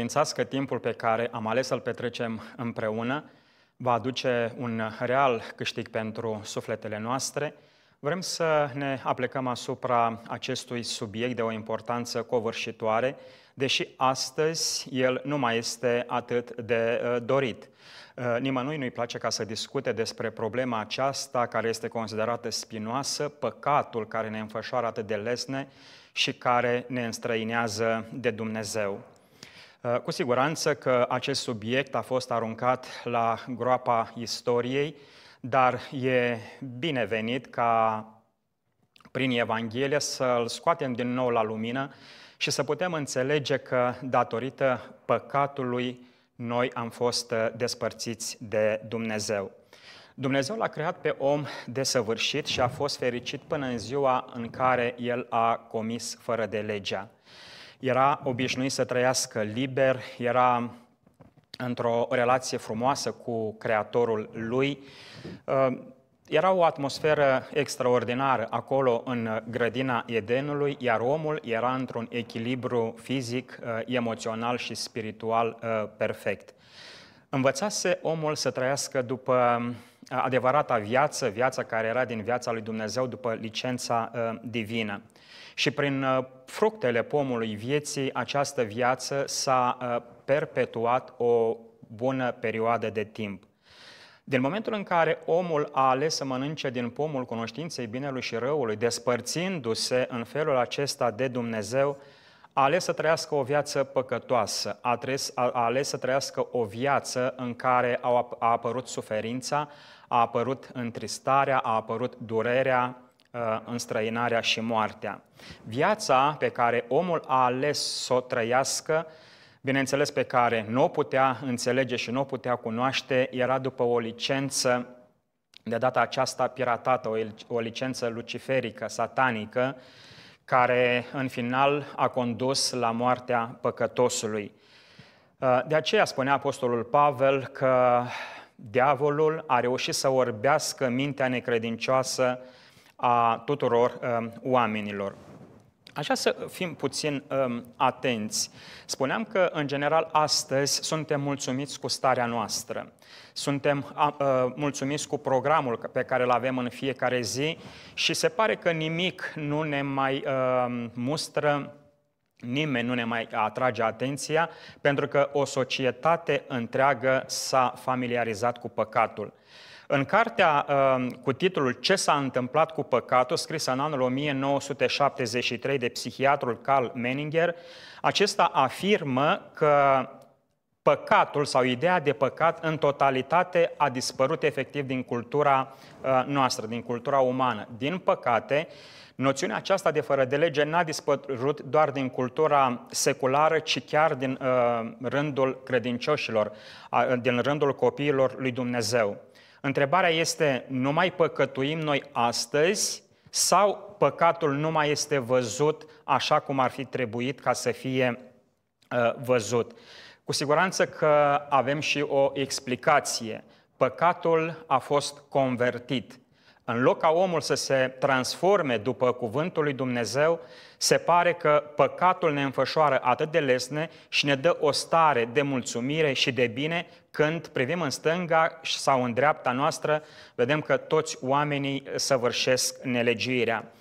încredințați că timpul pe care am ales să-l petrecem împreună va aduce un real câștig pentru sufletele noastre, vrem să ne aplicăm asupra acestui subiect de o importanță covârșitoare, deși astăzi el nu mai este atât de uh, dorit. Uh, nimănui nu-i place ca să discute despre problema aceasta care este considerată spinoasă, păcatul care ne înfășoară atât de lesne și care ne înstrăinează de Dumnezeu. Uh, cu siguranță că acest subiect a fost aruncat la groapa istoriei, dar e binevenit ca prin Evanghelie să-l scoatem din nou la lumină și să putem înțelege că datorită păcatului noi am fost uh, despărțiți de Dumnezeu. Dumnezeu l-a creat pe om desăvârșit și a fost fericit până în ziua în care el a comis fără de legea era obișnuit să trăiască liber, era într-o relație frumoasă cu Creatorul lui. Uh, era o atmosferă extraordinară acolo în grădina Edenului, iar omul era într-un echilibru fizic, uh, emoțional și spiritual uh, perfect învățase omul să trăiască după uh, adevărata viață, viața care era din viața lui Dumnezeu, după licența uh, divină. Și prin uh, fructele pomului vieții, această viață s-a perpetuat o bună perioadă de timp. Din momentul în care omul a ales să mănânce din pomul cunoștinței binelui și răului, despărțindu-se în felul acesta de Dumnezeu, a ales să trăiască o viață păcătoasă, a, tres, a, a ales să trăiască o viață în care au, a apărut suferința, a apărut întristarea, a apărut durerea, uh, înstrăinarea și moartea. Viața pe care omul a ales să o trăiască, bineînțeles pe care nu o putea înțelege și nu o putea cunoaște, era după o licență de data aceasta piratată, o licență luciferică, satanică, care în final a condus la moartea păcătosului. Uh, de aceea spunea Apostolul Pavel că diavolul a reușit să orbească mintea necredincioasă a tuturor uh, oamenilor. Așa să fim puțin um, atenți. Spuneam că, în general, astăzi suntem mulțumiți cu starea noastră. Suntem uh, mulțumiți cu programul pe care îl avem în fiecare zi și se pare că nimic nu ne mai uh, mustră nimeni nu ne mai atrage atenția, pentru că o societate întreagă s-a familiarizat cu păcatul. În cartea uh, cu titlul Ce s-a întâmplat cu păcatul, scrisă în anul 1973 de psihiatrul Carl Menninger, acesta afirmă că păcatul sau ideea de păcat în totalitate a dispărut efectiv din cultura uh, noastră, din cultura umană. Din păcate, Noțiunea aceasta de fără de lege n-a dispărut doar din cultura seculară, ci chiar din uh, rândul credincioșilor, uh, din rândul copiilor lui Dumnezeu. Întrebarea este, nu mai păcătuim noi astăzi sau păcatul nu mai este văzut așa cum ar fi trebuit ca să fie uh, văzut? Cu siguranță că avem și o explicație. Păcatul a fost convertit. În loc ca omul să se transforme după cuvântul lui Dumnezeu, se pare că păcatul ne înfășoară atât de lesne și ne dă o stare de mulțumire și de bine când privim în stânga sau în dreapta noastră, vedem că toți oamenii săvârșesc nelegirea.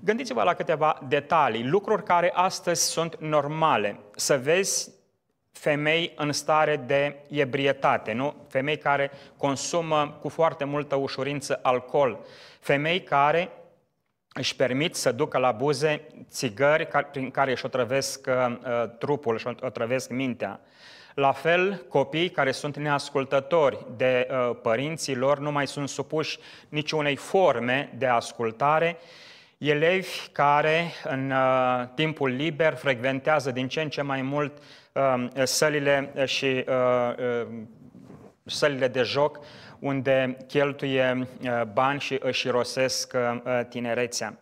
Gândiți-vă la câteva detalii, lucruri care astăzi sunt normale. Să vezi femei în stare de ebrietate, nu? Femei care consumă cu foarte multă ușurință alcool, femei care își permit să ducă la buze țigări prin care își otrăvesc uh, uh, trupul, își otrăvesc mintea. La fel, copiii care sunt neascultători de uh, părinții lor nu mai sunt supuși niciunei forme de ascultare. Elevi care în timpul liber frecventează din ce în ce mai mult Um, sălile uh, și uh, uh, sălile de joc unde cheltuie bani și își rosesc tinerețea.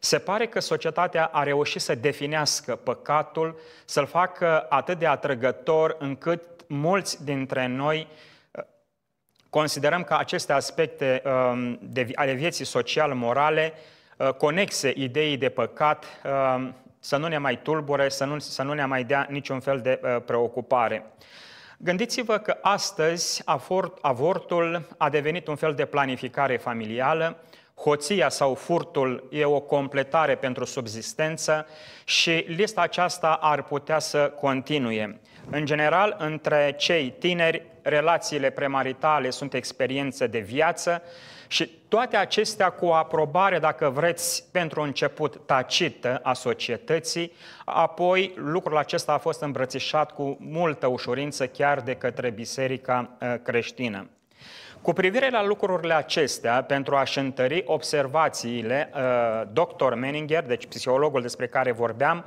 Se pare că societatea a reușit să definească păcatul, să-l facă atât de atrăgător încât mulți dintre noi considerăm că aceste aspecte um, ale vieții social-morale, conexe ideii de păcat, um, să nu ne mai tulbure, să nu, să nu ne mai dea niciun fel de uh, preocupare. Gândiți-vă că astăzi avort, avortul a devenit un fel de planificare familială, hoția sau furtul e o completare pentru subzistență și lista aceasta ar putea să continue. În general, între cei tineri, relațiile premaritale sunt experiențe de viață și toate acestea cu o aprobare, dacă vreți, pentru început tacită a societății, apoi lucrul acesta a fost îmbrățișat cu multă ușurință chiar de către biserica ă, creștină. Cu privire la lucrurile acestea, pentru a-și întări observațiile, ă, dr. Menninger, deci psihologul despre care vorbeam,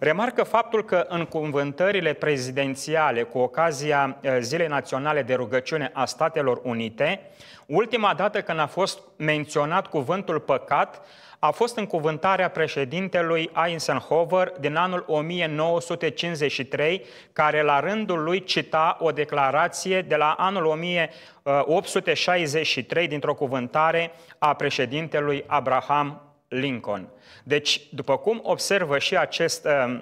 remarcă faptul că în cuvântările prezidențiale cu ocazia eh, Zilei Naționale de Rugăciune a Statelor Unite, ultima dată când a fost menționat cuvântul păcat a fost în cuvântarea președintelui Eisenhower din anul 1953, care la rândul lui cita o declarație de la anul 1863 eh, dintr-o cuvântare a președintelui Abraham Lincoln. Deci, după cum observă și acest uh,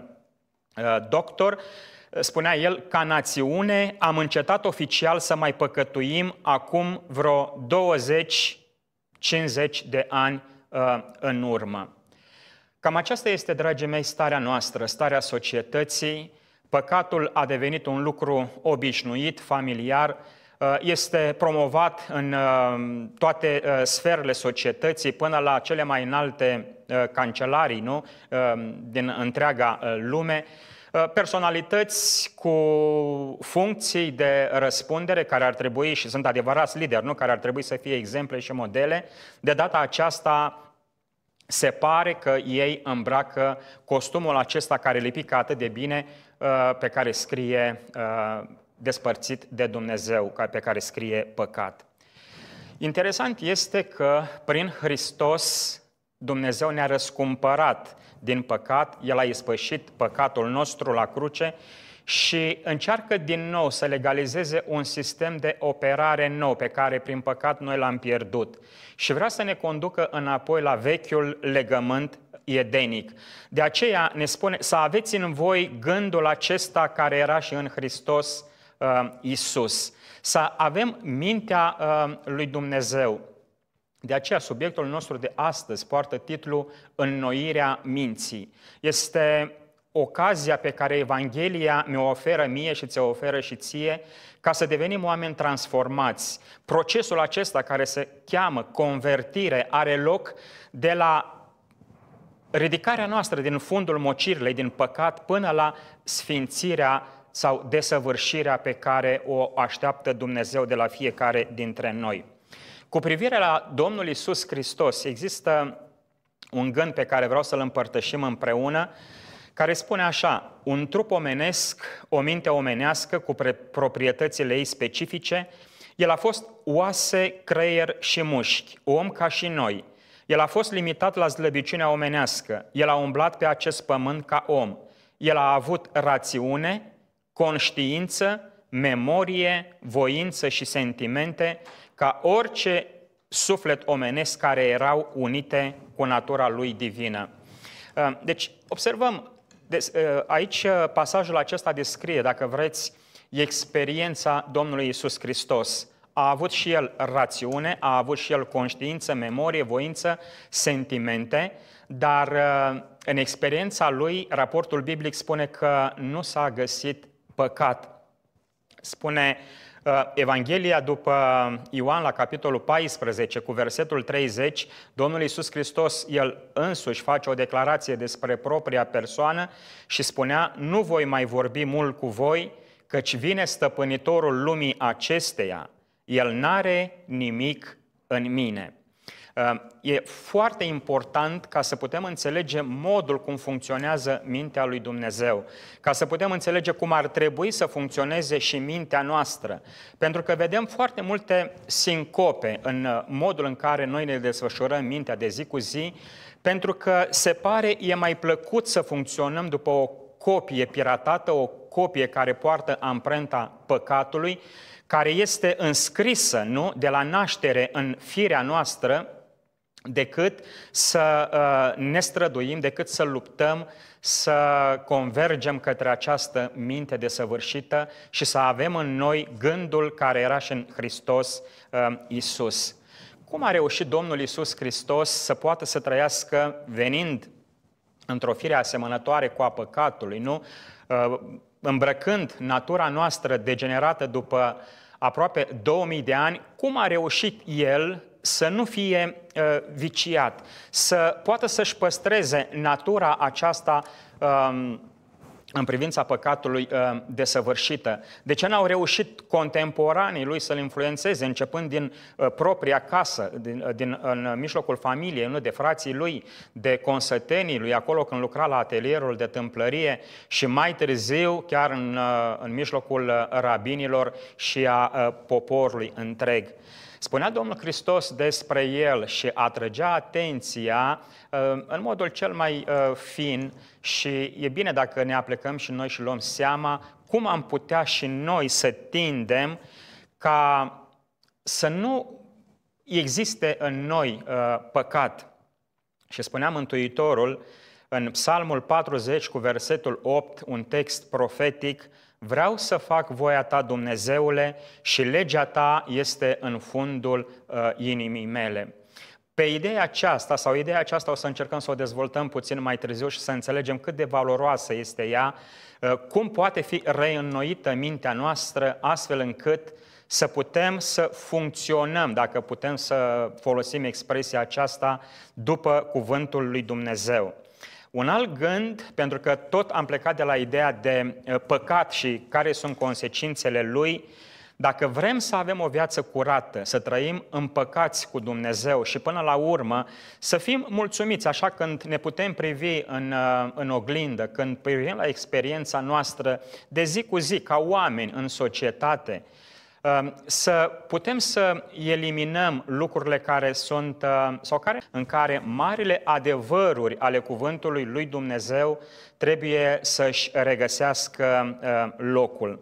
uh doctor, uh, spunea el, ca națiune am încetat oficial să mai păcătuim acum vreo 20 50 de ani uh, în urmă. Cam aceasta este, dragii mei, starea noastră, starea societății. Păcatul a devenit un lucru obișnuit, familiar, Uh, este promovat în uh, toate uh, sferele societății, până la cele mai înalte cancelarii nu? din întreaga lume. Personalități cu funcții de răspundere care ar trebui și sunt adevărați lideri, nu? care ar trebui să fie exemple și modele, de data aceasta se pare că ei îmbracă costumul acesta care lipică atât de bine pe care scrie despărțit de Dumnezeu, pe care scrie păcat. Interesant este că prin Hristos Dumnezeu ne-a răscumpărat din păcat, El a ispășit păcatul nostru la cruce și încearcă din nou să legalizeze un sistem de operare nou pe care prin păcat noi l-am pierdut. Și vrea să ne conducă înapoi la vechiul legământ edenic. De aceea ne spune să aveți în voi gândul acesta care era și în Hristos Uh, Isus, să avem mintea uh, lui Dumnezeu. De aceea, subiectul nostru de astăzi poartă titlul Înnoirea minții. Este ocazia pe care Evanghelia mi-o oferă mie și ți-o oferă și ție, ca să devenim oameni transformați. Procesul acesta care se cheamă convertire are loc de la ridicarea noastră din fundul mocirilei, din păcat, până la sfințirea sau desăvârșirea pe care o așteaptă Dumnezeu de la fiecare dintre noi. Cu privire la Domnul Isus Hristos, există un gând pe care vreau să-l împărtășim împreună, care spune așa, un trup omenesc, o minte omenească cu proprietățile ei specifice, el a fost oase, creier și mușchi, om ca și noi. El a fost limitat la slăbiciunea omenească, el a umblat pe acest pământ ca om. El a avut rațiune, conștiință, memorie, voință și sentimente ca orice suflet omenesc care erau unite cu natura lui divină. Uh, deci, observăm, uh, aici uh, pasajul acesta descrie, dacă vreți, experiența Domnului Isus Hristos. A avut și el rațiune, a avut și el conștiință, memorie, voință, sentimente, dar în experiența lui, raportul biblic spune că nu s-a găsit păcat. Spune uh, Evanghelia după uh, Ioan la capitolul 14 cu versetul 30, Domnul Iisus Hristos, El însuși face o declarație despre propria persoană și spunea, nu voi mai vorbi mult cu voi, căci vine stăpânitorul lumii acesteia, El n-are nimic în mine. Ehm, e foarte important ca să putem înțelege modul cum funcționează mintea lui Dumnezeu, ca să putem înțelege cum ar trebui să funcționeze și mintea noastră. Pentru că vedem foarte multe sincope în uh, modul în care noi ne desfășurăm mintea de zi cu zi, pentru că se pare e mai plăcut să funcționăm după o copie piratată, o copie care poartă amprenta păcatului, care este înscrisă, nu, de la naștere în firea noastră, decât să uh, ne străduim, decât să luptăm, să convergem către această minte desăvârșită și să avem în noi gândul care era și în Hristos uh, Isus. Cum a reușit Domnul Isus Hristos să poată să trăiască venind într-o fire asemănătoare cu a păcatului, nu? Uh, îmbrăcând natura noastră degenerată după aproape 2000 de ani, cum a reușit El să nu fie uh, viciat, să poată să-și păstreze natura aceasta um, în privința păcatului uh, desăvârșită. De ce n-au reușit contemporanii lui să-l influențeze, începând din uh, propria casă, din, din, în mijlocul familiei, nu de frații lui, de consătenii lui, acolo când lucra la atelierul de tâmplărie și mai târziu chiar în, uh, în mijlocul rabinilor și a poporului întreg. Spunea Domnul Hristos despre el și atrăgea atenția uh, în modul cel mai uh, fin și e bine dacă ne aplicăm și noi și luăm seama cum am putea și noi să tindem ca să nu existe în noi uh, păcat. Și spunea Mântuitorul în Psalmul 40 cu versetul 8, un text profetic, Vreau să fac voia ta, Dumnezeule, și legea ta este în fundul uh, inimii mele. Pe ideea aceasta, sau ideea aceasta o să încercăm să o dezvoltăm puțin mai târziu și să înțelegem cât de valoroasă este ea, uh, cum poate fi reînnoită mintea noastră astfel încât să putem să funcționăm, dacă putem să folosim expresia aceasta, după cuvântul lui Dumnezeu. Un alt gând, pentru că tot am plecat de la ideea de uh, păcat și care sunt consecințele lui, dacă vrem să avem o viață curată, să trăim împăcați cu Dumnezeu și până la urmă să fim mulțumiți, așa când ne putem privi în, uh, în oglindă, când privim la experiența noastră de zi cu zi, ca oameni în societate, Um, să putem să eliminăm lucrurile care sunt um, sau care în care marile adevăruri ale cuvântului lui Dumnezeu trebuie să-și regăsească um, locul.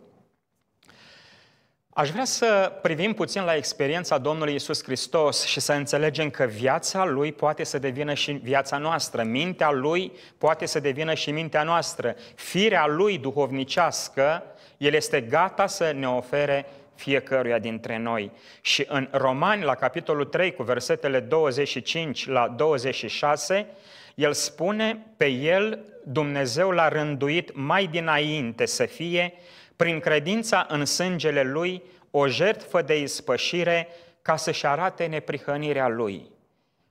Aș vrea să privim puțin la experiența Domnului Isus Hristos și să înțelegem că viața Lui poate să devină și viața noastră, mintea Lui poate să devină și mintea noastră, firea Lui duhovnicească, El este gata să ne ofere fiecăruia dintre noi. Și în Romani, la capitolul 3, cu versetele 25 la 26, el spune, pe el Dumnezeu l-a rânduit mai dinainte să fie, prin credința în sângele lui, o jertfă de ispășire ca să-și arate neprihănirea lui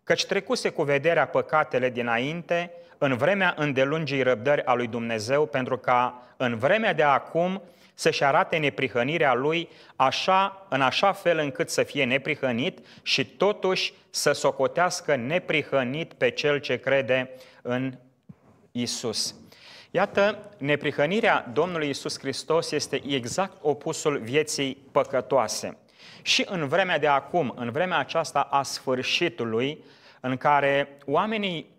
căci trecuse cu vederea păcatele dinainte, în vremea îndelungii răbdări a lui Dumnezeu, pentru ca în vremea de acum să-și arate neprihănirea lui așa, în așa fel încât să fie neprihănit și totuși să socotească neprihănit pe cel ce crede în Isus. Iată, neprihănirea Domnului Isus Hristos este exact opusul vieții păcătoase. Și în vremea de acum, în vremea aceasta a sfârșitului, în care oamenii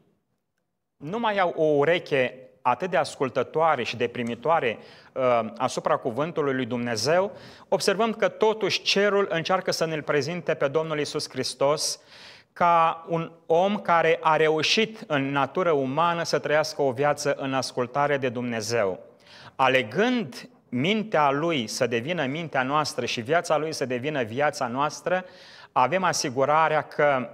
nu mai au o ureche atât de ascultătoare și de primitoare uh, asupra cuvântului lui Dumnezeu, observăm că totuși cerul încearcă să ne-l prezinte pe Domnul Isus Hristos ca un om care a reușit în natură umană să trăiască o viață în ascultare de Dumnezeu, alegând mintea lui să devină mintea noastră și viața lui să devină viața noastră, avem asigurarea că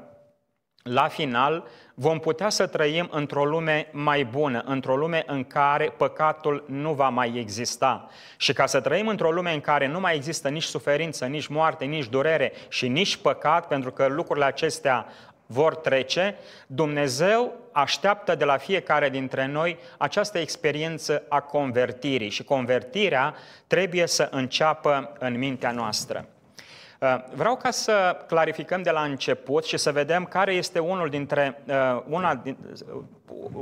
la final vom putea să trăim într-o lume mai bună, într-o lume în care păcatul nu va mai exista. Și ca să trăim într-o lume în care nu mai există nici suferință, nici moarte, nici durere și nici păcat, pentru că lucrurile acestea vor trece, Dumnezeu așteaptă de la fiecare dintre noi această experiență a convertirii și convertirea trebuie să înceapă în mintea noastră. Uh, vreau ca să clarificăm de la început și să vedem care este unul dintre, uh, una uh,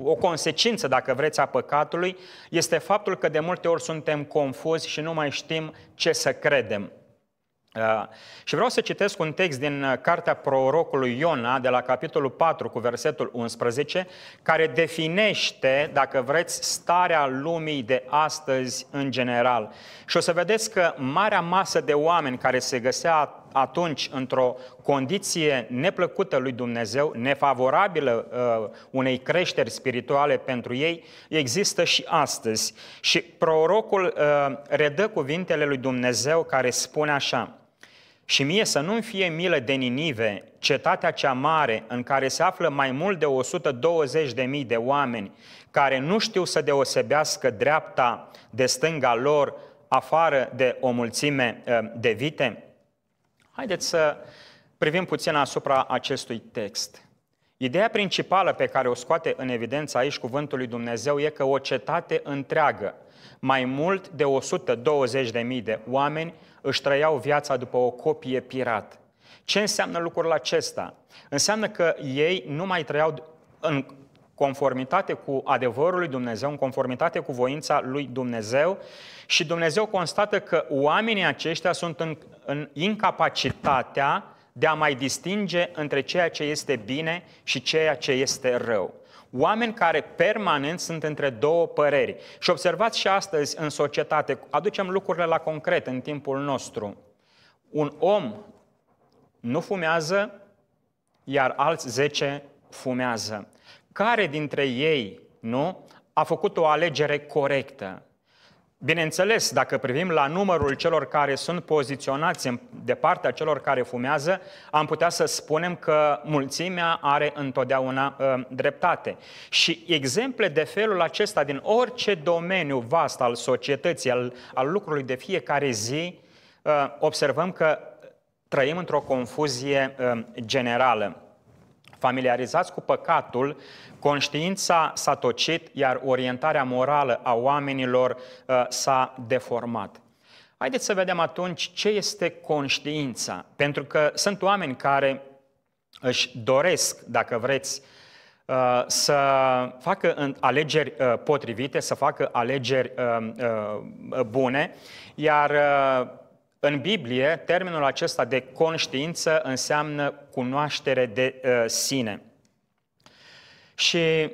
o consecință, dacă vreți, a păcatului, este faptul că de multe ori suntem confuzi și nu mai știm ce să credem. Uh, și vreau să citesc un text din uh, cartea prorocului Iona, de la capitolul 4 cu versetul 11, care definește, dacă vreți, starea lumii de astăzi în general. Și o să vedeți că marea masă de oameni care se găsea atunci într-o condiție neplăcută lui Dumnezeu, nefavorabilă uh, unei creșteri spirituale pentru ei, există și astăzi. Și prorocul uh, redă cuvintele lui Dumnezeu care spune așa, și mie să nu-mi fie milă de Ninive, cetatea cea mare, în care se află mai mult de 120.000 de oameni, care nu știu să deosebească dreapta de stânga lor, afară de o mulțime ă, de vite? Haideți să privim puțin asupra acestui text. Ideea principală pe care o scoate în evidență aici cuvântul lui Dumnezeu e că o cetate întreagă, mai mult de 120.000 de oameni, își trăiau viața după o copie pirat. Ce înseamnă lucrul acesta? Înseamnă că ei nu mai trăiau în conformitate cu adevărul lui Dumnezeu, în conformitate cu voința lui Dumnezeu și Dumnezeu constată că oamenii aceștia sunt în, în incapacitatea de a mai distinge între ceea ce este bine și ceea ce este rău. Oameni care permanent sunt între două păreri. Și observați și astăzi în societate, aducem lucrurile la concret în timpul nostru. Un om nu fumează, iar alți zece fumează. Care dintre ei, nu, a făcut o alegere corectă? Bineînțeles, dacă privim la numărul celor care sunt poziționați de partea celor care fumează, am putea să spunem că mulțimea are întotdeauna uh, dreptate. Și exemple de felul acesta din orice domeniu vast al societății, al, al lucrului de fiecare zi, uh, observăm că trăim într-o confuzie uh, generală. Familiarizați cu păcatul, conștiința s-a tocit, iar orientarea morală a oamenilor uh, s-a deformat. Haideți să vedem atunci ce este conștiința, pentru că sunt oameni care își doresc, dacă vreți, uh, să facă alegeri uh, potrivite, să facă alegeri bune, iar în Biblie, termenul acesta de conștiință înseamnă cunoaștere de uh, sine. Și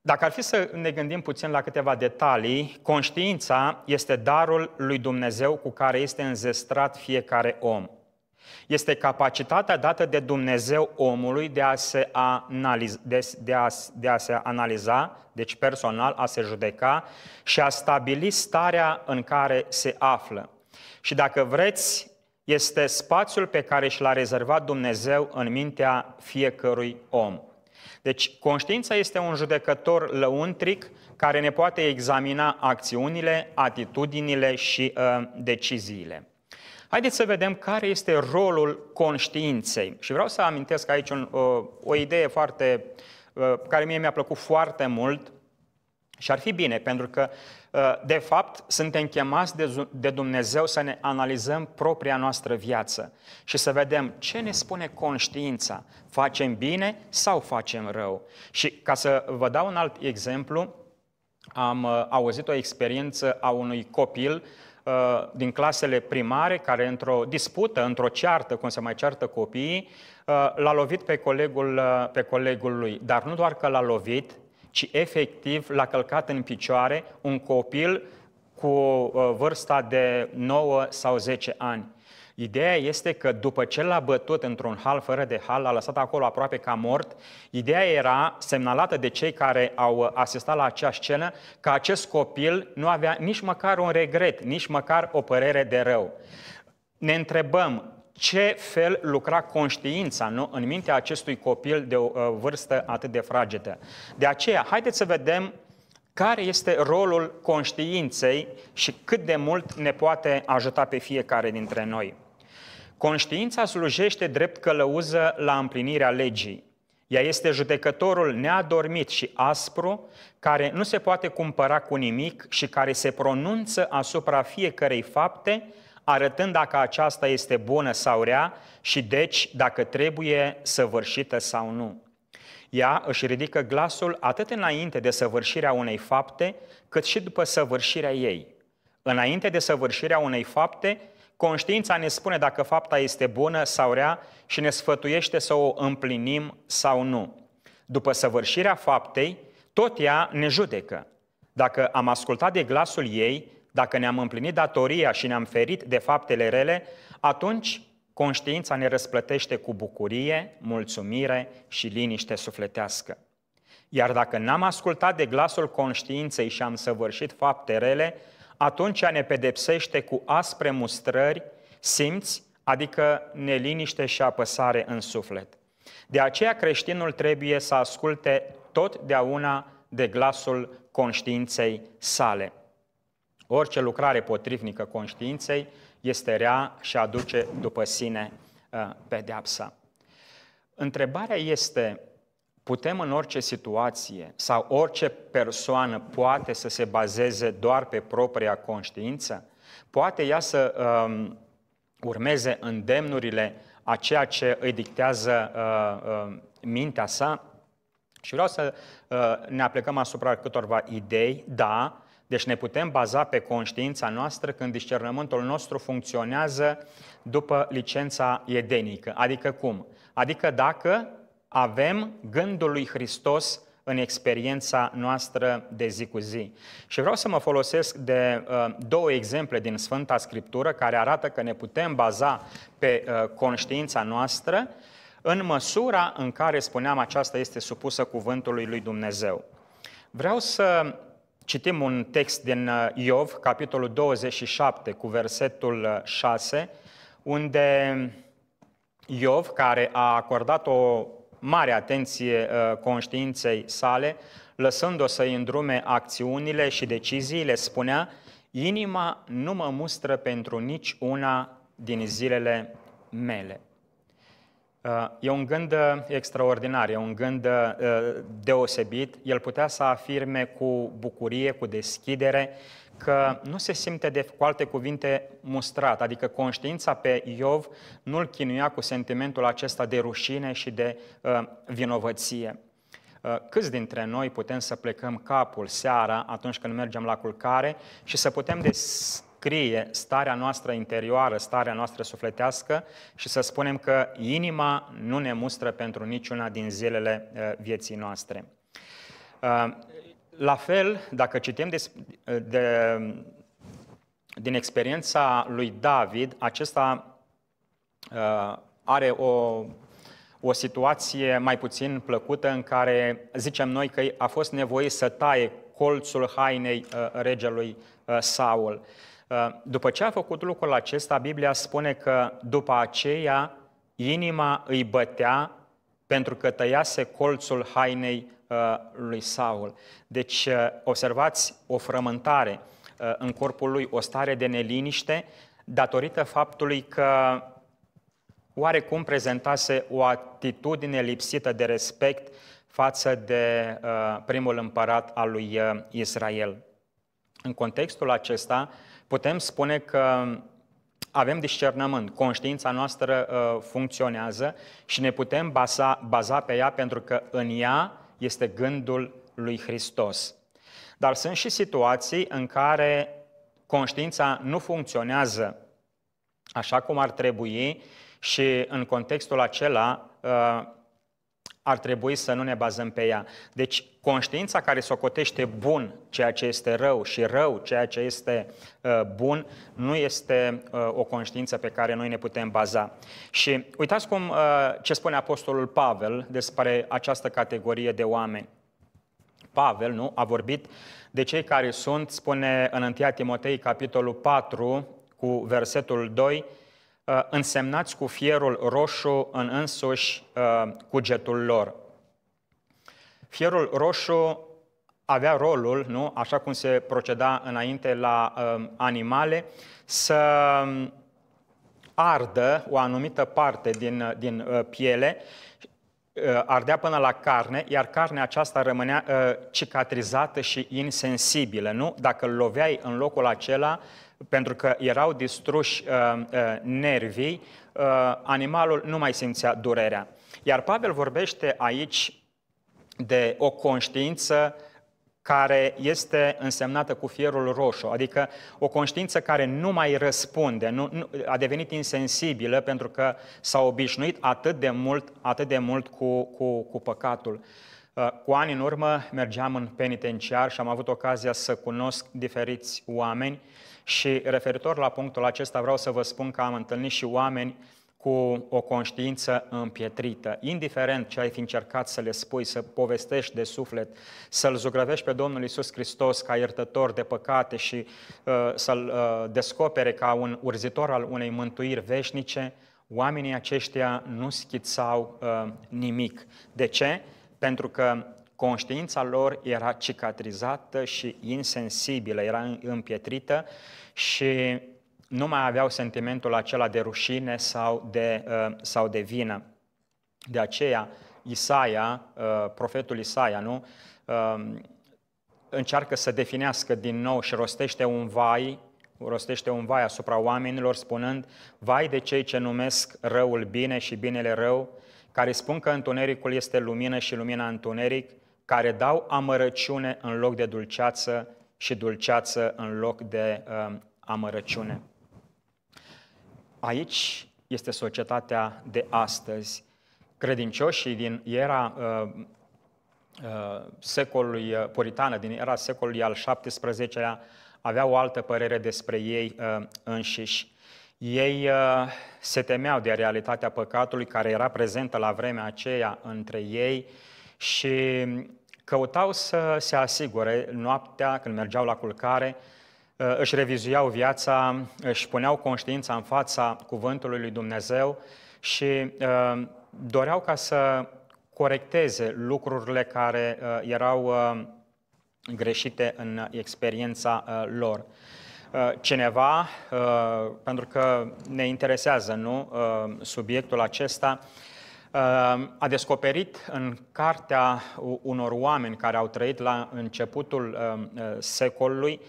dacă ar fi să ne gândim puțin la câteva detalii, conștiința este darul lui Dumnezeu cu care este înzestrat fiecare om. Este capacitatea dată de Dumnezeu omului de a se analiza, de, de a, de a se analiza deci personal, a se judeca și a stabili starea în care se află. Și dacă vreți, este spațiul pe care și l-a rezervat Dumnezeu în mintea fiecărui om. Deci, conștiința este un judecător lăuntric care ne poate examina acțiunile, atitudinile și uh, deciziile. Haideți să vedem care este rolul conștiinței. Și vreau să amintesc aici un, uh, o idee foarte, uh, care mie mi-a plăcut foarte mult și ar fi bine, pentru că, uh, de fapt, suntem chemați de Dumnezeu să ne analizăm propria noastră viață și să vedem ce ne spune conștiința. Facem bine sau facem rău? Și ca să vă dau un alt exemplu, am uh, auzit o experiență a unui copil uh, din clasele primare, care într-o dispută, într-o ceartă, cum se mai ceartă copiii, l-a lovit pe colegul, pe colegul lui. Dar nu doar că l-a lovit, ci efectiv l-a călcat în picioare un copil cu uh, vârsta de 9 sau 10 ani. Ideea este că după ce l-a bătut într-un hal fără de hal, l-a lăsat acolo aproape ca mort, ideea era semnalată de cei care au uh, asistat la acea scenă că acest copil nu avea nici măcar un regret, nici măcar o părere de rău. Ne întrebăm, ce fel lucra conștiința nu? în mintea acestui copil de o uh, vârstă atât de fragedă. De aceea, haideți să vedem care este rolul conștiinței și cât de mult ne poate ajuta pe fiecare dintre noi. Conștiința slujește drept călăuză la împlinirea legii. Ea este judecătorul neadormit și aspru, care nu se poate cumpăra cu nimic și care se pronunță asupra fiecărei fapte arătând dacă aceasta este bună sau rea și deci dacă trebuie săvârșită sau nu. Ea își ridică glasul atât înainte de săvârșirea unei fapte, cât și după săvârșirea ei. Înainte de săvârșirea unei fapte, conștiința ne spune dacă fapta este bună sau rea și ne sfătuiește să o împlinim sau nu. După săvârșirea faptei, tot ea ne judecă. Dacă am ascultat de glasul ei dacă ne-am împlinit datoria și ne-am ferit de faptele rele, atunci conștiința ne răsplătește cu bucurie, mulțumire și liniște sufletească. Iar dacă n-am ascultat de glasul conștiinței și am săvârșit fapte rele, atunci ea ne pedepsește cu aspre mustrări, simți, adică neliniște și apăsare în suflet. De aceea creștinul trebuie să asculte totdeauna de glasul conștiinței sale. Orice lucrare potrivnică conștiinței este rea și aduce după sine uh, pedeapsa. Întrebarea este, putem în orice situație sau orice persoană poate să se bazeze doar pe propria conștiință? Poate ea să um, urmeze îndemnurile a ceea ce îi dictează uh, uh, mintea sa? Și vreau să uh, ne aplicăm asupra câtorva idei, da, deci ne putem baza pe conștiința noastră când discernământul nostru funcționează după licența edenică. Adică cum? Adică dacă avem gândul lui Hristos în experiența noastră de zi cu zi. Și vreau să mă folosesc de uh, două exemple din Sfânta Scriptură care arată că ne putem baza pe uh, conștiința noastră în măsura în care, spuneam, aceasta este supusă cuvântului lui Dumnezeu. Vreau să Citim un text din uh, Iov, capitolul 27, cu versetul 6, uh, unde Iov, care a acordat o mare atenție uh, conștiinței sale, lăsând-o să-i îndrume acțiunile și deciziile, spunea, inima nu mă mustră pentru nici una din zilele mele. E un gând uh, extraordinar, e un gând uh, deosebit. El putea să afirme cu bucurie, cu deschidere, că nu se simte, de, cu alte cuvinte, mustrat, adică conștiința pe Iov nu-l chinuia cu sentimentul acesta de rușine și de uh, vinovăție. câți dintre noi putem să plecăm capul seara atunci când mergem la culcare și să putem des- descrie starea noastră interioară, starea noastră sufletească și să spunem că inima nu ne mustră pentru niciuna din zilele uh, vieții noastre. Uh, la fel, dacă citim de, uh, de, din experiența lui David, acesta are o o situație mai puțin plăcută în care zicem noi că a fost nevoie să taie colțul hainei regelui regelui uh, Saul. Uh, după ce a făcut lucrul acesta, Biblia spune că după aceea inima îi bătea pentru că tăiase colțul hainei uh, lui Saul. Deci uh, observați o frământare în corpul lui, o stare de neliniște datorită faptului că oarecum prezentase o atitudine lipsită de respect față de primul împărat al lui Israel. În contextul acesta, uh, putem spune că avem discernământ, conștiința noastră uh, funcționează și ne putem baza, baza pe ea pentru că în ea este gândul lui Hristos. Dar sunt și situații în care conștiința nu funcționează așa cum ar trebui și în contextul acela uh, ar trebui să nu ne bazăm pe ea. Deci, conștiința care socotește bun ceea ce este rău și rău ceea ce este uh, bun, nu este uh, o conștiință pe care noi ne putem baza. Și uitați cum uh, ce spune Apostolul Pavel despre această categorie de oameni. Pavel, nu, a vorbit de cei care sunt, spune în 1 Timotei, capitolul 4, cu versetul 2, Uh, însemnați cu fierul roșu în însuși uh, cugetul lor. Fierul roșu avea rolul, nu, așa cum se proceda înainte la uh, animale, să um, ardă o anumită parte din, din piele, ardea până la carne, iar carnea aceasta rămânea cicatrizată și insensibilă, nu? Dacă loveai în locul acela, pentru că erau distruși uh, uh, nervii, uh, animalul nu mai simțea durerea. Iar Pavel vorbește aici de o conștiință care este însemnată cu fierul roșu, adică o conștiință care nu mai răspunde, nu, nu, a devenit insensibilă pentru că s-a obișnuit atât de mult, atât de mult cu, cu, cu păcatul. Cu ani în urmă mergeam în penitenciar și am avut ocazia să cunosc diferiți oameni uh, și referitor la punctul acesta vreau să vă spun că am întâlnit și oameni cu o conștiință împietrită. Indiferent ce ai fi încercat să le spui, să povestești de suflet, să-L zugrăvești pe Domnul Isus Hristos ca iertător de păcate și uh, să-L uh, descopere ca un urzitor al unei mântuiri veșnice, oamenii aceștia nu schițau uh, nimic. De ce? Pentru că Conștiința lor era cicatrizată și insensibilă, era împietrită și nu mai aveau sentimentul acela de rușine sau de, uh, sau de vină. De aceea, Isaia, uh, profetul Isaia, nu? Um, încearcă să definească din nou și rostește un vai, rostește un vai asupra oamenilor, spunând, vai de cei ce numesc răul bine și binele rău, care spun că întunericul este lumină și lumina întuneric, care dau amărăciune în loc de dulceață și dulceață în loc de uh, amărăciune. Aici este societatea de astăzi. Credincioșii din era uh, uh, secolului uh, puritană, din era secolului al XVII-lea, aveau o altă părere despre ei uh, înșiși. Ei uh, se temeau de realitatea păcatului care era prezentă la vremea aceea între ei uh, și mm, căutau să se asigure noaptea când mergeau la culcare, uh, își revizuiau viața, își puneau conștiința în fața cuvântului lui Dumnezeu și uh, doreau ca să corecteze lucrurile care uh, erau greșite în experiența lor. Cineva, pentru că ne interesează nu subiectul acesta, Ehm, a descoperit în cartea unor oameni care au trăit la începutul ehm, secolului,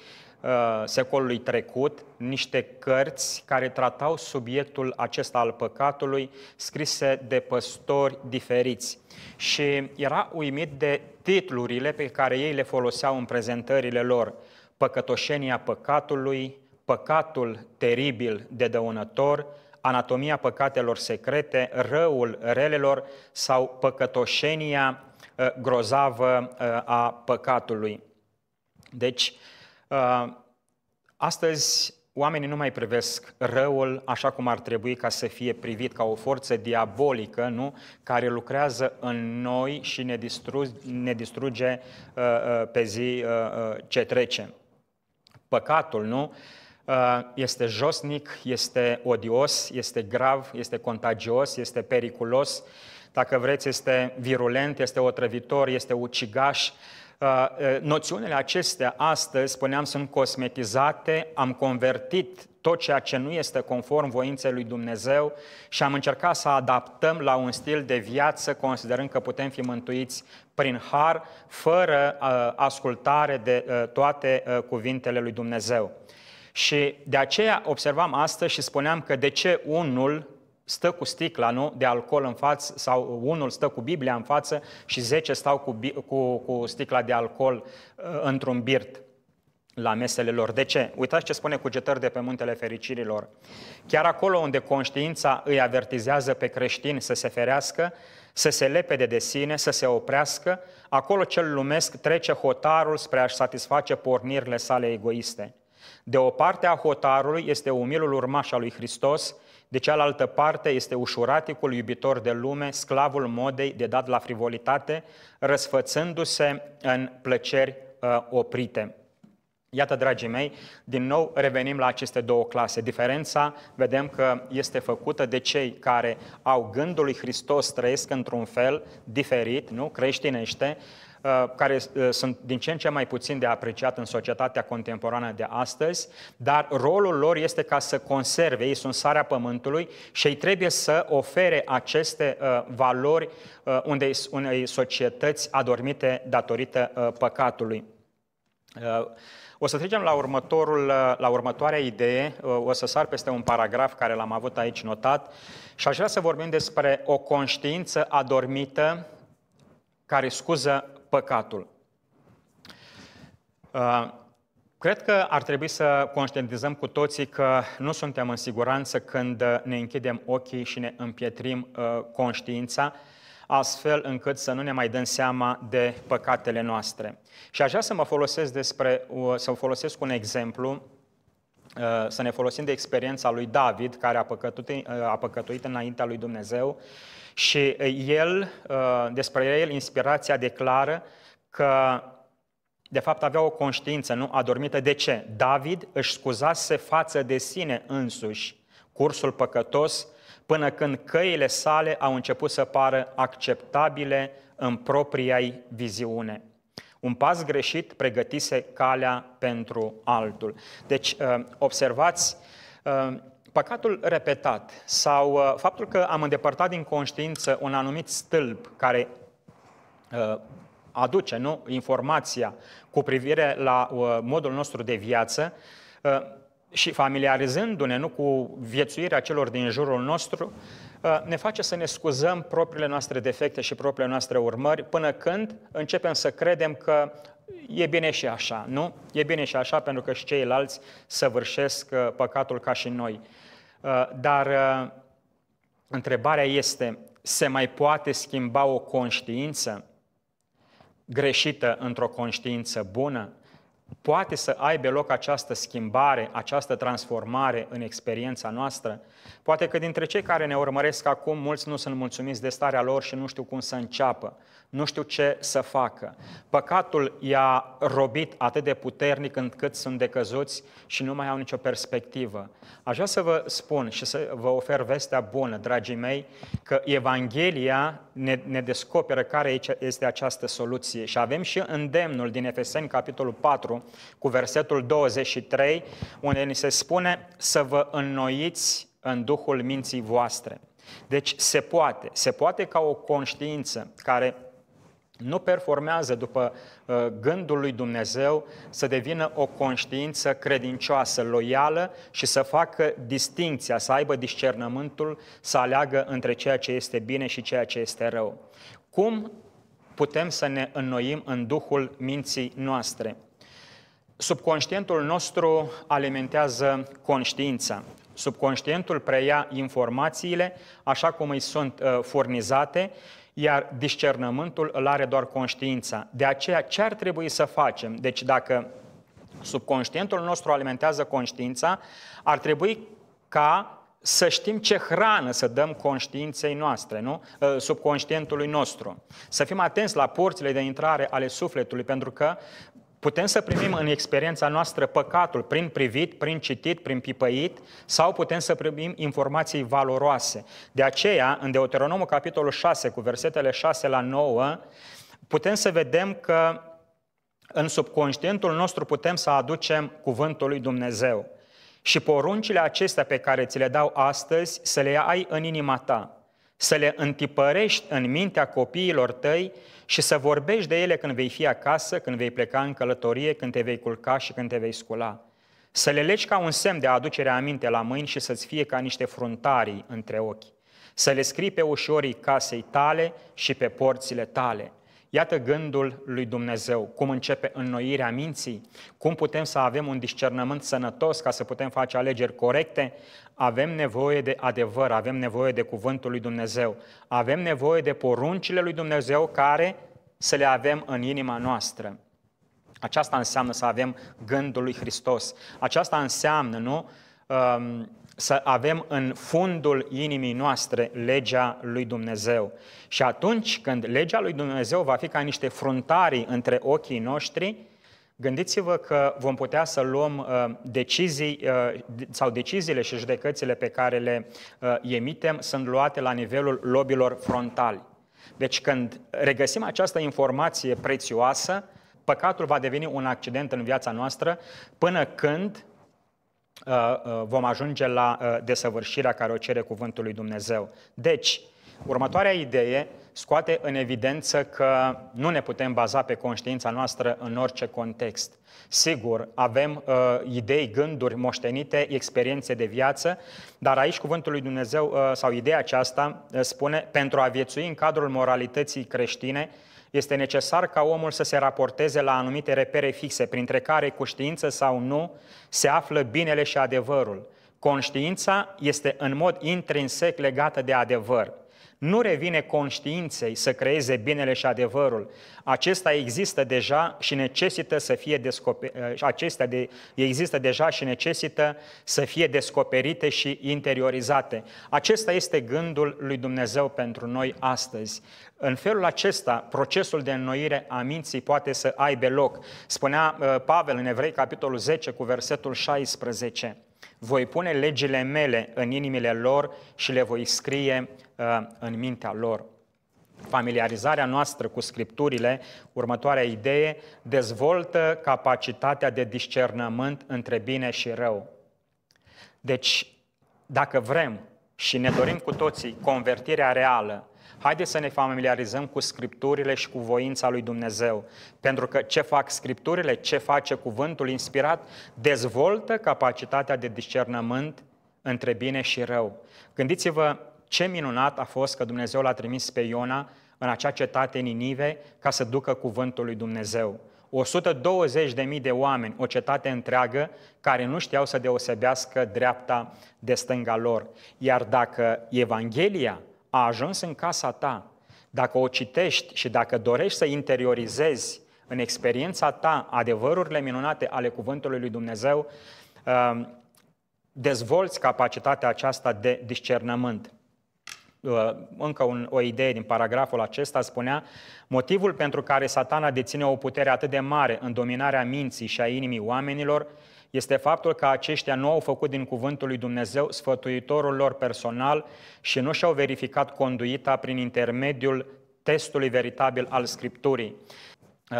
secolului trecut, niște cărți care tratau subiectul acesta al păcatului, scrise de păstori diferiți. Și era uimit de titlurile pe care ei le foloseau în prezentările lor. Păcătoșenia păcatului, păcatul teribil de dăunător, anatomia păcatelor secrete, răul relelor sau păcătoșenia eh, grozavă eh, a păcatului. Deci, eh, astăzi oamenii nu mai privesc răul așa cum ar trebui ca să fie privit ca o forță diabolică, nu? Care lucrează în noi și ne, distruge, ne distruge pe zi ce trece. Păcatul, nu? Uh, Uh, este josnic, este odios, este grav, este contagios, este periculos, dacă vreți, este virulent, este otrăvitor, este ucigaș. Uh, uh, noțiunile acestea astăzi, spuneam, sunt cosmetizate, am convertit tot ceea ce nu este conform voinței lui Dumnezeu și am încercat să adaptăm la un stil de viață, considerând că putem fi mântuiți prin har, fără ascultare de toate cuvintele lui Dumnezeu. Și de aceea observam asta și spuneam că de ce unul stă cu sticla nu? de alcool în față sau unul stă cu Biblia în față și zece stau cu, cu, cu sticla de alcool uh, într-un birt la mesele lor. De ce? Uitați ce spune cugetări de pe muntele fericirilor. Chiar acolo unde conștiința îi avertizează pe creștini să se ferească, să se lepede de sine, să se oprească, acolo cel lumesc trece hotarul spre a-și satisface pornirile sale egoiste. De o parte a hotarului este umilul urmaș al lui Hristos, de cealaltă parte este ușuraticul iubitor de lume, sclavul modei de dat la frivolitate, răsfățându-se în plăceri uh, oprite. Iată, dragii mei, din nou revenim la aceste două clase. Diferența vedem că este făcută de cei care au gândul lui Hristos, trăiesc într-un fel diferit, nu creștinește, Uh, care uh, sunt din ce în ce mai puțin de apreciat în societatea contemporană de astăzi, dar rolul lor este ca să conserve, ei sunt sarea pământului și ei trebuie să ofere aceste uh, valori unei, unei societăți adormite datorită păcatului. O să trecem la, următorul, la următoarea idee, o să sar peste un paragraf care l-am avut aici notat și aș vrea să vorbim despre o conștiință adormită care scuză păcatul. Uh, cred că ar trebui să conștientizăm cu toții că nu suntem în siguranță când ne închidem ochii și ne împietrim uh, conștiința, astfel încât să nu ne mai dăm seama de păcatele noastre. Și aș vrea să mă folosesc despre, uh, să folosesc un exemplu Eh, să ne folosim de experiența lui David, care a păcătuit, eh, a păcătuit înaintea lui Dumnezeu și eh, el, despre el, inspirația declară că de fapt avea o conștiință nu adormită. De ce? David își scuzase față de sine însuși cursul păcătos până când căile sale au început să pară acceptabile în propria viziune. Un pas greșit pregătise calea pentru altul. Deci, uh, observați, uh, păcatul repetat sau uh, faptul că am îndepărtat din conștiință un anumit stâlp care aduce nu, informația cu privire la modul nostru de viață, și familiarizându-ne nu, cu viețuirea celor din jurul nostru, Uh, ne face să ne scuzăm propriile noastre defecte și propriile noastre urmări, până când începem să credem că e bine și așa, nu? E bine și așa pentru că și ceilalți săvârșesc uh, păcatul ca și noi. Uh, dar întrebarea este, se mai poate schimba o conștiință greșită într-o conștiință bună? Poate să aibă loc această schimbare, această transformare în experiența noastră? Poate că dintre cei care ne urmăresc acum, mulți nu sunt mulțumiți de starea lor și nu știu cum să înceapă, nu știu ce să facă. Păcatul i-a robit atât de puternic încât sunt decăzuți și nu mai au nicio perspectivă. Aș vrea să vă spun și să vă ofer vestea bună, dragii mei, că Evanghelia ne, ne descoperă care este această soluție. Și avem și îndemnul din Efeseni, capitolul 4, cu versetul 23, unde ni se spune să vă înnoiți în duhul minții voastre. Deci se poate, se poate ca o conștiință care nu performează după uh, gândul lui Dumnezeu să devină o conștiință credincioasă, loială și să facă distinția, să aibă discernământul, să aleagă între ceea ce este bine și ceea ce este rău. Cum putem să ne înnoim în duhul minții noastre? Subconștientul nostru alimentează conștiința. Subconștientul preia informațiile așa cum îi sunt uh, furnizate, iar discernământul îl are doar conștiința. De aceea, ce ar trebui să facem? Deci dacă subconștientul nostru alimentează conștiința, ar trebui ca să știm ce hrană să dăm conștiinței noastre, nu? Ă, subconștientului nostru. Să fim atenți la porțile de intrare ale sufletului, pentru că Putem să primim în experiența noastră păcatul prin privit, prin citit, prin pipăit sau putem să primim informații valoroase. De aceea, în Deuteronomul capitolul 6, cu versetele 6 la 9, putem să vedem că în subconștientul nostru putem să aducem cuvântul lui Dumnezeu. Și poruncile acestea pe care ți le dau astăzi, să le ai în inima ta să le întipărești în mintea copiilor tăi și să vorbești de ele când vei fi acasă, când vei pleca în călătorie, când te vei culca și când te vei scula. Să le legi ca un semn de aducere a minte la mâini și să-ți fie ca niște fruntarii între ochi. Să le scrii pe ușorii casei tale și pe porțile tale. Iată gândul lui Dumnezeu, cum începe înnoirea minții, cum putem să avem un discernământ sănătos ca să putem face alegeri corecte, avem nevoie de adevăr, avem nevoie de cuvântul lui Dumnezeu, avem nevoie de poruncile lui Dumnezeu care să le avem în inima noastră. Aceasta înseamnă să avem gândul lui Hristos. Aceasta înseamnă, nu? Um, să avem în fundul inimii noastre legea lui Dumnezeu. Și atunci când legea lui Dumnezeu va fi ca niște fruntarii între ochii noștri, Gândiți-vă că vom putea să luăm uh, decizii uh, sau deciziile și judecățile pe care le uh, emitem sunt luate la nivelul lobilor frontali. Deci când regăsim această informație prețioasă, păcatul va deveni un accident în viața noastră până când uh, uh, vom ajunge la uh, desăvârșirea care o cere cuvântul lui Dumnezeu. Deci, următoarea idee scoate în evidență că nu ne putem baza pe conștiința noastră în orice context. Sigur, avem uh, idei, gânduri moștenite, experiențe de viață, dar aici cuvântul lui Dumnezeu uh, sau ideea aceasta uh, spune pentru a viețui în cadrul moralității creștine, este necesar ca omul să se raporteze la anumite repere fixe, printre care, cu știință sau nu, se află binele și adevărul. Conștiința este în mod intrinsec legată de adevăr. Nu revine conștiinței să creeze binele și adevărul. Acesta există deja și necesită să fie descoper... Ă, acestea de... există deja și necesită să fie descoperite și interiorizate. Acesta este gândul lui Dumnezeu pentru noi astăzi. În felul acesta, procesul de înnoire a minții poate să aibă loc. Spunea ă, Pavel în Evrei, capitolul 10, cu versetul 16. Voi pune legile mele în inimile lor și le voi scrie uh, în mintea lor. Familiarizarea noastră cu scripturile, următoarea idee, dezvoltă capacitatea de discernământ între bine și rău. Deci, dacă vrem și ne dorim cu toții convertirea reală, Haideți să ne familiarizăm cu Scripturile și cu voința lui Dumnezeu. Pentru că ce fac Scripturile, ce face cuvântul inspirat, dezvoltă capacitatea de discernământ între bine și rău. Gândiți-vă ce minunat a fost că Dumnezeu l-a trimis pe Iona în acea cetate Ninive ca să ducă cuvântul lui Dumnezeu. 120.000 de oameni, o cetate întreagă, care nu știau să deosebească dreapta de stânga lor. Iar dacă Evanghelia a ajuns în casa ta, dacă o citești și dacă dorești să interiorizezi în experiența ta adevărurile minunate ale Cuvântului lui Dumnezeu, um, dezvolți capacitatea aceasta de discernământ. Uh, încă un, o idee din paragraful acesta spunea, motivul pentru care satana deține o putere atât de mare în dominarea minții și a inimii oamenilor este faptul că aceștia nu au făcut din cuvântul lui Dumnezeu sfătuitorul lor personal și nu și-au verificat conduita prin intermediul testului veritabil al Scripturii.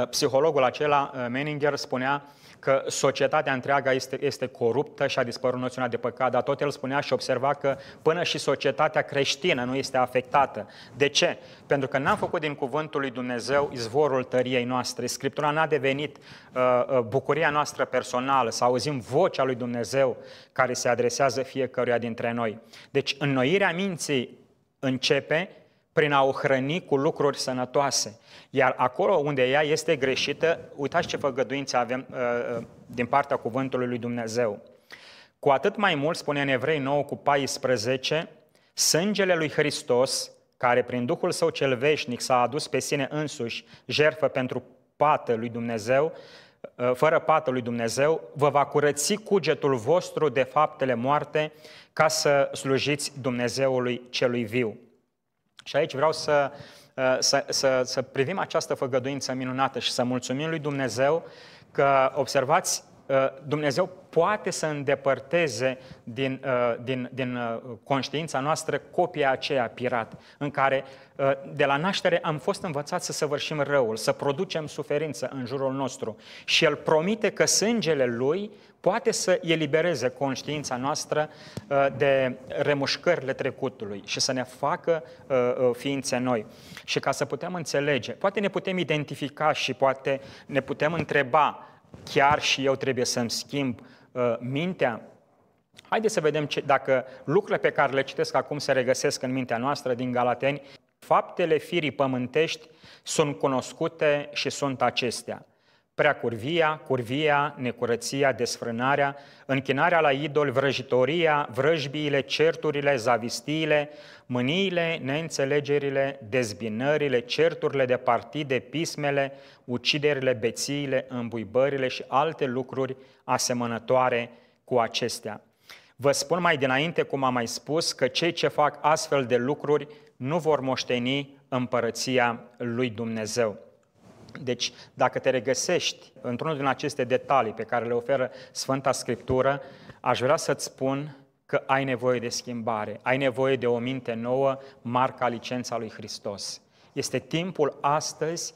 Psihologul acela, uh, Meninger, spunea că societatea întreagă este, este coruptă și a dispărut noțiunea de păcat, dar tot el spunea și observa că până și societatea creștină nu este afectată. De ce? Pentru că n-am făcut din cuvântul lui Dumnezeu izvorul tăriei noastre. Scriptura n-a devenit uh, uh, bucuria noastră personală, să auzim vocea lui Dumnezeu care se adresează fiecăruia dintre noi. Deci înnoirea minții începe prin a o hrăni cu lucruri sănătoase. Iar acolo unde ea este greșită, uitați ce făgăduințe avem uh, uh din partea cuvântului lui Dumnezeu. Cu atât mai mult, spune în Evrei 9 cu 14, sângele lui Hristos, care prin Duhul Său cel veșnic s-a adus pe sine însuși jertfă pentru pată lui Dumnezeu, uh, fără pată lui Dumnezeu, vă va curăți cugetul vostru de faptele moarte ca să slujiți Dumnezeului celui viu. Și aici vreau să, uh, să, să, să privim această făgăduință minunată și să mulțumim lui Dumnezeu că, observați, uh, Dumnezeu poate să îndepărteze din, uh, din, din conștiința noastră copia aceea pirat, în care de la naștere am fost învățați să săvârșim răul, să producem suferință în jurul nostru. Și El promite că sângele Lui poate să elibereze conștiința noastră uh, de remușcările trecutului și să ne facă uh, uh, ființe noi. Și ca să putem înțelege, poate ne putem identifica și poate ne putem întreba chiar și eu trebuie să-mi schimb mintea, Haideți să vedem ce, dacă lucrurile pe care le citesc acum se regăsesc în mintea noastră din Galateni. Faptele firii pământești sunt cunoscute și sunt acestea preacurvia, curvia, necurăția, desfrânarea, închinarea la idol, vrăjitoria, vrăjbiile, certurile, zavistiile, mâniile, neînțelegerile, dezbinările, certurile de partide, pismele, uciderile, bețiile, îmbuibările și alte lucruri asemănătoare cu acestea. Vă spun mai dinainte, cum am mai spus, că cei ce fac astfel de lucruri nu vor moșteni împărăția lui Dumnezeu. Deci, dacă te regăsești într-unul din aceste detalii pe care le oferă Sfânta Scriptură, aș vrea să-ți spun că ai nevoie de schimbare, ai nevoie de o minte nouă, marca licența lui Hristos. Este timpul astăzi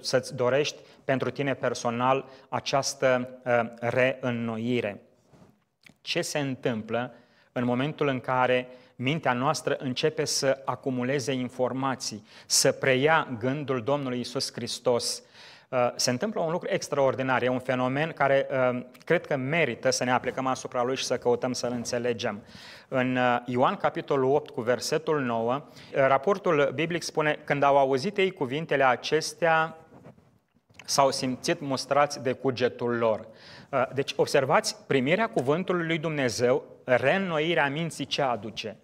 să-ți dorești pentru tine personal această ă, reînnoire. Ce se întâmplă în momentul în care mintea noastră începe să acumuleze informații, să preia gândul Domnului Isus Hristos. Uh, se întâmplă un lucru extraordinar, e un fenomen care uh, cred că merită să ne aplicăm asupra lui și să căutăm să-l înțelegem. În uh, Ioan capitolul 8 cu versetul 9, raportul biblic spune, când au auzit ei cuvintele acestea, s-au simțit mustrați de cugetul lor. Deci observați primirea cuvântului lui Dumnezeu, reînnoirea minții ce aduce –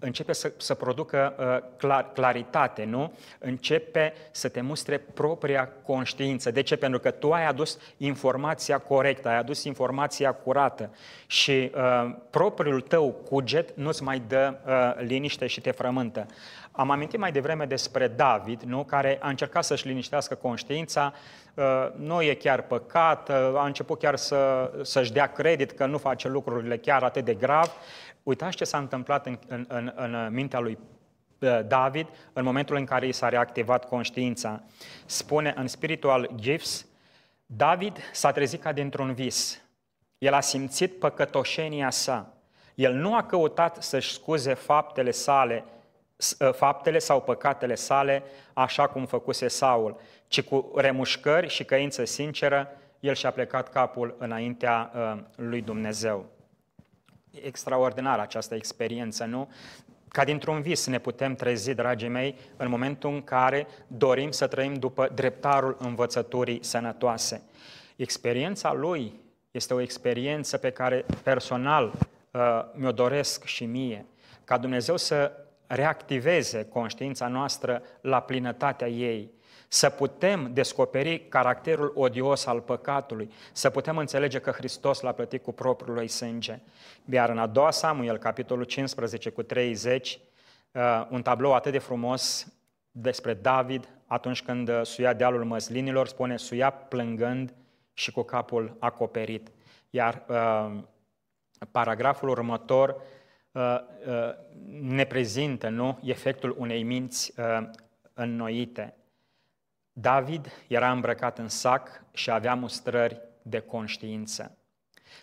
începe să, să producă uh, clar, claritate, nu? Începe să te mustre propria conștiință. De ce? Pentru că tu ai adus informația corectă, ai adus informația curată și uh, propriul tău cuget nu-ți mai dă uh, liniște și te frământă. Am amintit mai devreme despre David, nu? care a încercat să-și liniștească conștiința, uh, nu e chiar păcat, uh, a început chiar să, să-și dea credit că nu face lucrurile chiar atât de grav, Uitați ce s-a întâmplat în, în, în, în mintea lui David în momentul în care i s-a reactivat conștiința. Spune în spiritual gifts, David s-a trezit ca dintr-un vis. El a simțit păcătoșenia sa. El nu a căutat să-și scuze faptele sale, ă, faptele sau păcatele sale, așa cum făcuse Saul, ci cu remușcări și căință sinceră, el și-a plecat capul înaintea ă, lui Dumnezeu extraordinară această experiență, nu? Ca dintr-un vis ne putem trezi, dragii mei, în momentul în care dorim să trăim după dreptarul învățăturii sănătoase. Experiența lui este o experiență pe care personal uh, mi-o doresc și mie, ca Dumnezeu să reactiveze conștiința noastră la plinătatea ei, să putem descoperi caracterul odios al păcatului, să putem înțelege că Hristos l-a plătit cu propriul lui sânge. Iar în a doua Samuel, capitolul 15 cu 30, uh, un tablou atât de frumos despre David atunci când uh, suia dealul măslinilor, spune suia plângând și cu capul acoperit. Iar uh, paragraful următor ne prezintă nu, efectul unei minți înnoite. David era îmbrăcat în sac și avea mustrări de conștiință.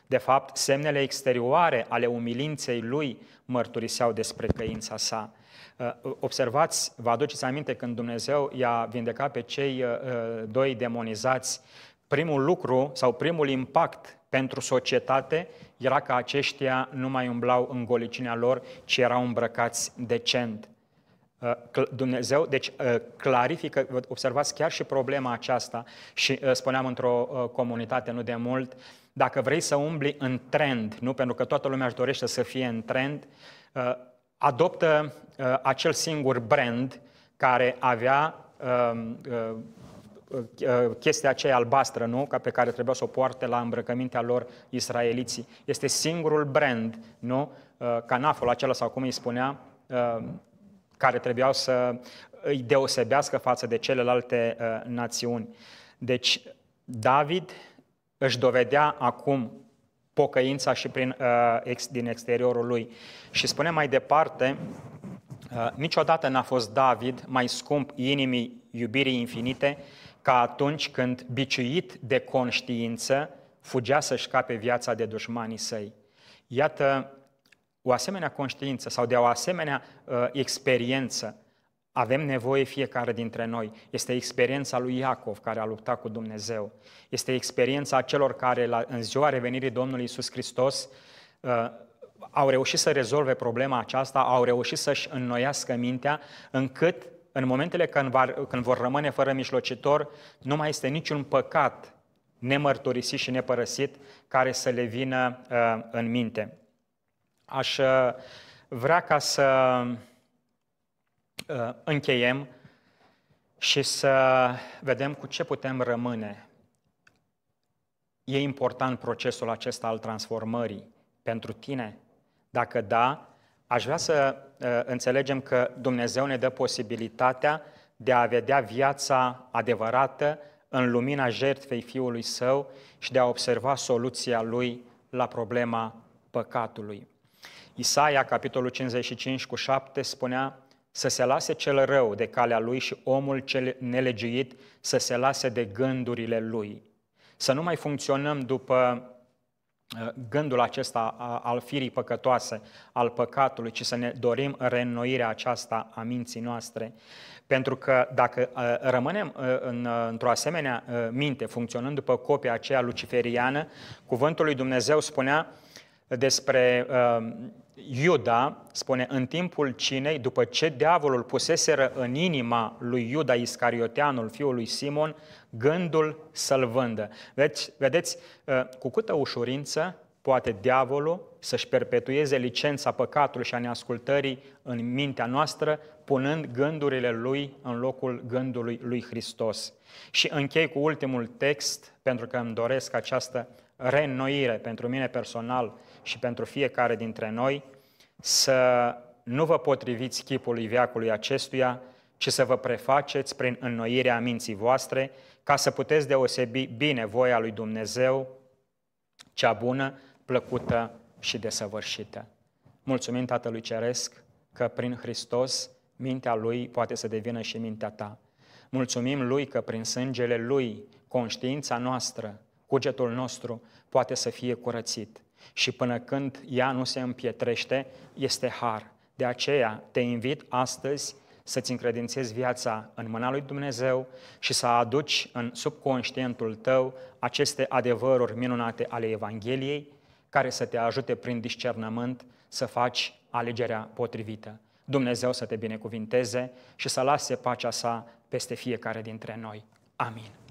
De fapt, semnele exterioare ale umilinței lui mărturiseau despre căința sa. Uh, observați, vă aduceți aminte când Dumnezeu i-a vindecat pe cei uh, uh, doi demonizați, primul lucru sau primul impact pentru societate era că aceștia nu mai umblau în golicinea lor, ci erau îmbrăcați decent. Uh, Dumnezeu, deci uh, clarifică, observați chiar și problema aceasta și uh, spuneam într-o comunitate nu de mult, dacă vrei să umbli în trend, nu pentru că toată lumea își dorește să fie în trend, adoptă acel singur brand care avea chestia aceea albastră, nu? Ca pe care trebuia să o poarte la îmbrăcămintea lor israeliții. Este singurul brand, nu? Canaful acela sau cum îi spunea, care trebuiau să îi deosebească față de celelalte uh, națiuni. Deci, David își dovedea acum pocăința și prin, uh, din exteriorul lui. Și spune mai departe, uh, niciodată n-a fost David mai scump inimii iubirii infinite ca atunci când, biciuit de conștiință, fugea să-și scape viața de dușmanii săi. Iată o asemenea conștiință sau de o asemenea uh, experiență avem nevoie fiecare dintre noi. Este experiența lui Iacov care a luptat cu Dumnezeu. Este experiența celor care la, în ziua revenirii Domnului Isus Hristos uh, au reușit să rezolve problema aceasta, au reușit să-și înnoiască mintea, încât în momentele când, va, când vor rămâne fără mijlocitor, nu mai este niciun păcat nemărturisit și nepărăsit care să le vină uh, în minte. Aș uh, vrea ca să uh, încheiem și să vedem cu ce putem rămâne. E important procesul acesta al transformării pentru tine? Dacă da, aș vrea să uh, înțelegem că Dumnezeu ne dă posibilitatea de a vedea viața adevărată în lumina jertfei Fiului Său și de a observa soluția Lui la problema păcatului. Isaia, capitolul 55 cu 7, spunea să se lase cel rău de calea lui și omul cel nelegiuit să se lase de gândurile lui. Să nu mai funcționăm după uh, gândul acesta al firii păcătoase, al păcatului, ci să ne dorim reînnoirea aceasta a minții noastre. Pentru că dacă uh, rămânem uh, într-o asemenea minte, funcționând după copia aceea luciferiană, cuvântul lui Dumnezeu spunea despre Iuda, spune, în timpul cinei, după ce diavolul puseseră în inima lui Iuda Iscarioteanul, fiul lui Simon, gândul să-l vândă. Deci, vedeți, uh, cu câtă ușurință poate diavolul să-și perpetueze licența păcatului și a neascultării în mintea noastră, punând gândurile lui în locul gândului lui Hristos. Și închei cu ultimul text, pentru că îmi doresc această reînnoire pentru mine personal, și pentru fiecare dintre noi să nu vă potriviți chipului veacului acestuia, ci să vă prefaceți prin înnoirea minții voastre, ca să puteți deosebi bine voia lui Dumnezeu, cea bună, plăcută și desăvârșită. Mulțumim Tatălui Ceresc că prin Hristos mintea Lui poate să devină și mintea ta. Mulțumim Lui că prin sângele Lui conștiința noastră, cugetul nostru poate să fie curățit și până când ea nu se împietrește, este har. De aceea te invit astăzi să-ți încredințezi viața în mâna lui Dumnezeu și să aduci în subconștientul tău aceste adevăruri minunate ale Evangheliei, care să te ajute prin discernământ să faci alegerea potrivită. Dumnezeu să te binecuvinteze și să lase pacea sa peste fiecare dintre noi. Amin.